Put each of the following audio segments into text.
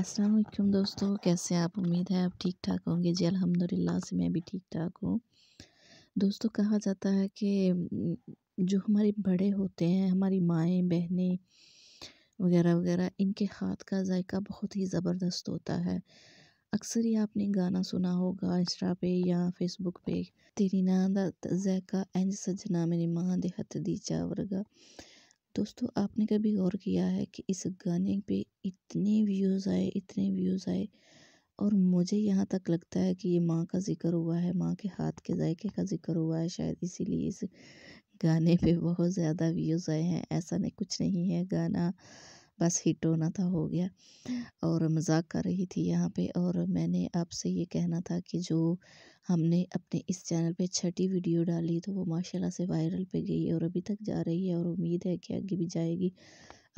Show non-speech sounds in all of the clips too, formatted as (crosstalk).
असलम दोस्तों कैसे आप उम्मीद है आप ठीक ठाक होंगे जी अलहमदिल्ला से मैं भी ठीक ठाक हूँ दोस्तों कहा जाता है कि जो हमारे बड़े होते हैं हमारी माएँ बहनें वगैरह वगैरह इनके हाथ का जायका बहुत ही ज़बरदस्त होता है अक्सर ही आपने गाना सुना होगा इंस्टा पे या फेसबुक पे तेरी ना दा जायका इंज सजना मेरी माँ दे हथ दी चावरगा दोस्तों आपने कभी गौर किया है कि इस गाने पे इतने व्यूज़ आए इतने व्यूज़ आए और मुझे यहाँ तक लगता है कि ये माँ का ज़िक्र हुआ है माँ के हाथ के जायके का ज़िक्र हुआ है शायद इसीलिए इस गाने पे बहुत ज़्यादा व्यूज़ आए हैं ऐसा नहीं कुछ नहीं है गाना बस हिट होना था हो गया और मजाक कर रही थी यहाँ पे और मैंने आपसे ये कहना था कि जो हमने अपने इस चैनल पे छठी वीडियो डाली तो वो माशाल्लाह से वायरल पे गई और अभी तक जा रही है और उम्मीद है कि आगे भी जाएगी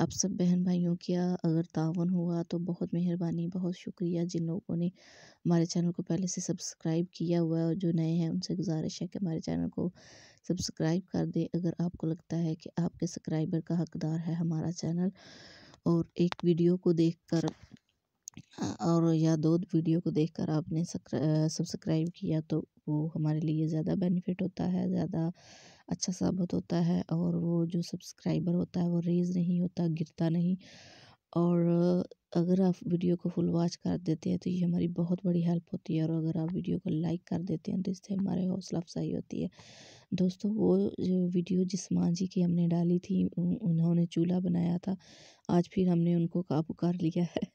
आप सब बहन भाइयों का अगर तावन हुआ तो बहुत मेहरबानी बहुत शुक्रिया जिन लोगों ने हमारे चैनल को पहले से सब्सक्राइब किया हुआ है और जो नए हैं उनसे गुजारिश है कि हमारे चैनल को सब्सक्राइब कर दें अगर आपको लगता है कि आपके सब्सक्राइबर का हकदार है हमारा चैनल और एक वीडियो को देखकर और या दो वीडियो को देखकर आपने सब्सक्राइब किया तो वो हमारे लिए ज़्यादा बेनिफिट होता है ज़्यादा अच्छा साबित होता है और वो जो सब्सक्राइबर होता है वो रेज नहीं होता गिरता नहीं और अगर आप वीडियो को फुल वॉच कर देते हैं तो ये हमारी बहुत बड़ी हेल्प होती है और अगर आप वीडियो को लाइक कर देते हैं तो इससे हमारे हौसला अफजाई होती है दोस्तों वो वीडियो जिस माँ जी की हमने डाली थी उन्होंने चूल्हा बनाया था आज फिर हमने उनको काबू कर लिया है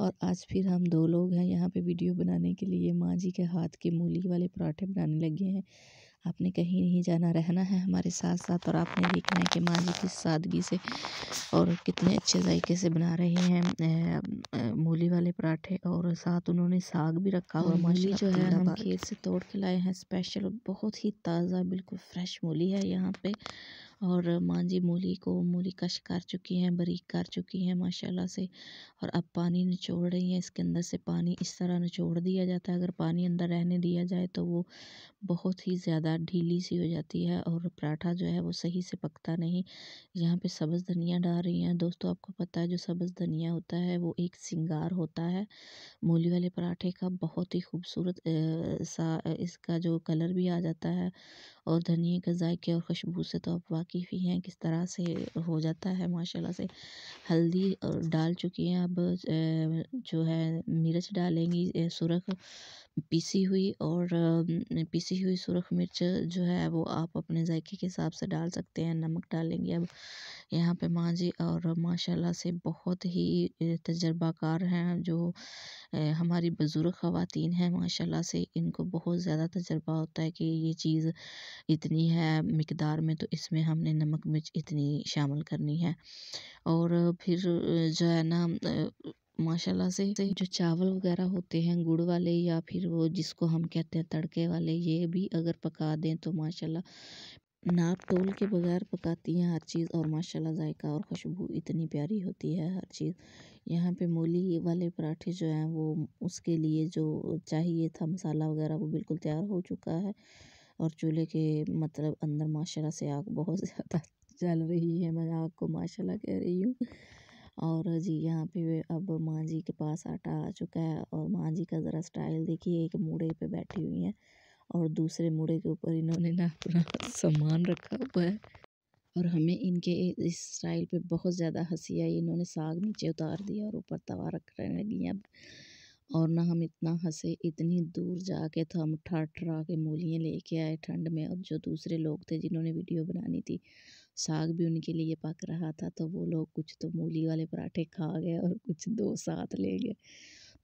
और आज फिर हम दो लोग हैं यहाँ पे वीडियो बनाने के लिए माँ जी के हाथ के मूली वाले पराठे बनाने लगे हैं आपने कहीं नहीं जाना रहना है हमारे साथ साथ और आपने देखना है कि माँ जी किस सादगी से और कितने अच्छे जायके से बना रहे हैं मूली वाले पराठे और साथ उन्होंने साग भी रखा हुआ मूली जो है हम खेत से तोड़ के लाए हैं स्पेशल बहुत ही ताज़ा बिल्कुल फ्रेश मूली है यहाँ पे और माँ जी मूली को मूली कश कर चुकी हैं बरीक कर चुकी हैं माशाल्लाह से और अब पानी निचोड़ रही हैं इसके अंदर से पानी इस तरह निचोड़ दिया जाता है अगर पानी अंदर रहने दिया जाए तो वो बहुत ही ज़्यादा ढीली सी हो जाती है और पराठा जो है वो सही से पकता नहीं यहाँ पर सब्ज़ धनिया डाल रही हैं दोस्तों आपको पता है जो सब्ज़ धनिया होता है वो एक सिंगार होता है मूली वाले पराठे का बहुत ही खूबसूरत सा इसका जो कलर भी आ जाता है और धनिए के जायके और खुशबू से तो आप वाकिफ़ ही हैं किस तरह से हो जाता है माशाल्लाह से हल्दी और डाल चुकी हैं अब जो है मिर्च डालेंगी सुरख पीसी हुई और पीसी हुई सुरख मिर्च जो है वो आप अपने जायके के हिसाब से डाल सकते हैं नमक डालेंगे अब यहाँ पे माँ जी और माशाल्लाह से बहुत ही तजर्बाकार हैं जो हमारी बुज़ुर्ग ख़वातीन हैं माशाल्लाह से इनको बहुत ज़्यादा तजर्बा होता है कि ये चीज़ इतनी है मकदार में तो इसमें हम हमने नमक मिर्च इतनी शामिल करनी है और फिर जो है ना माशाल्लाह से जो चावल वगैरह होते हैं गुड़ वाले या फिर वो जिसको हम कहते हैं तड़के वाले ये भी अगर पका दें तो माशाल्लाह नाप तोल के बगैर पकाती हैं हर चीज़ और माशाल्लाह जायका और खुशबू इतनी प्यारी होती है हर चीज़ यहाँ पे मूली वाले पराठे जो हैं वो उसके लिए जो चाहिए था मसाला वगैरह वो बिल्कुल तैयार हो चुका है और चूल्हे के मतलब अंदर माशाल्लाह से आग बहुत (laughs) ज्यादा जल रही है मैं आग को माशाल्लाह कह रही हूँ और जी यहाँ पे अब माँ जी के पास आटा आ चुका है और माँ जी का ज़रा स्टाइल देखिए एक मुड़े पे बैठी हुई हैं और दूसरे मुड़े के ऊपर इन्होंने ना अपना सामान रखा हुआ है और हमें इनके इस स्टाइल पे बहुत ज़्यादा हंसी आई इन्होंने साग नीचे उतार दिया और ऊपर तवा रख रहे लगी अब और ना हम इतना हंसे इतनी दूर जाके तो हम ठा ठरा के मूलियाँ लेके आए ठंड में और जो दूसरे लोग थे जिन्होंने वीडियो बनानी थी साग भी उनके लिए पक रहा था तो वो लोग कुछ तो मूली वाले पराठे खा गए और कुछ दो साथ ले गए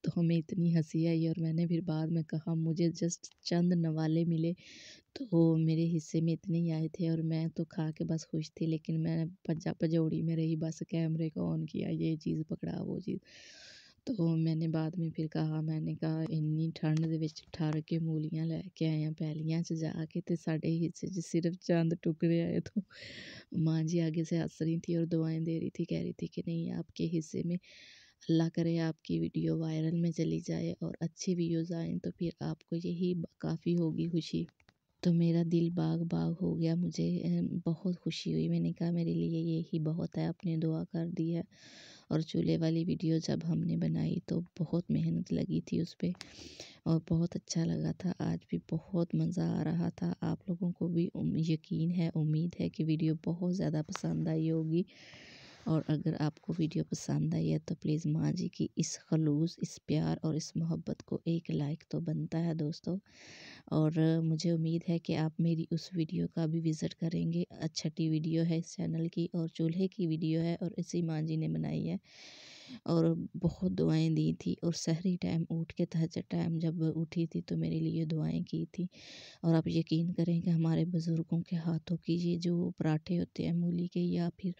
तो हमें इतनी हंसी आई और मैंने फिर बाद में कहा मुझे जस्ट चंद नवाले मिले तो मेरे हिस्से में इतने ही आए थे और मैं तो खा के बस खुश थी लेकिन मैं पजा पजौड़ी में रही बस कैमरे को ऑन किया ये चीज़ पकड़ा वो चीज़ तो मैंने बाद में फिर कहा मैंने कहा इन्नी ठंड ਦੇ के मूलियाँ ਕੇ आया ਲੈ ਕੇ ਆਏ जा के तो साढ़े हिस्से सिर्फ चंद टुकड़े आए तो माँ जी आगे से हंस रही थी और दुआएं दे रही थी कह रही थी कि नहीं आपके हिस्से में अल्लाह करे आपकी वीडियो वायरल में चली जाए और अच्छे व्यूज़ आएँ तो फिर आपको यही काफ़ी होगी खुशी तो मेरा दिल बाग बाग हो गया मुझे बहुत खुशी हुई मैंने कहा मेरे लिए यही बहुत है आपने दुआ कर दी है और चूल्हे वाली वीडियो जब हमने बनाई तो बहुत मेहनत लगी थी उस पर और बहुत अच्छा लगा था आज भी बहुत मज़ा आ रहा था आप लोगों को भी यकीन है उम्मीद है कि वीडियो बहुत ज़्यादा पसंद आई होगी और अगर आपको वीडियो पसंद आई है तो प्लीज़ माँ जी की इस खलूस इस प्यार और इस मोहब्बत को एक लाइक तो बनता है दोस्तों और मुझे उम्मीद है कि आप मेरी उस वीडियो का भी विज़िट करेंगे अच्छा टी वीडियो है इस चैनल की और चूल्हे की वीडियो है और इसी माँ जी ने बनाई है और बहुत दुआएँ दी थी और शहरी टाइम उठ के तहज टाइम जब उठी थी तो मेरे लिए दुआएँ की थी और आप यकीन करें कि हमारे बुज़ुर्गों के हाथों की ये जो पराठे होते हैं मूली के या फिर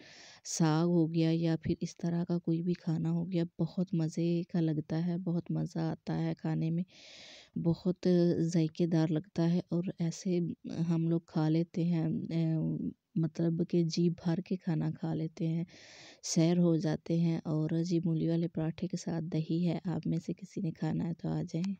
साग हो गया या फिर इस तरह का कोई भी खाना हो गया बहुत मज़े का लगता है बहुत मज़ा आता है खाने में बहुत जायकेदार लगता है और ऐसे हम लोग खा लेते हैं मतलब कि जी भर के खाना खा लेते हैं सैर हो जाते हैं और जी मूली वाले पराठे के साथ दही है आप में से किसी ने खाना है तो आ जाएं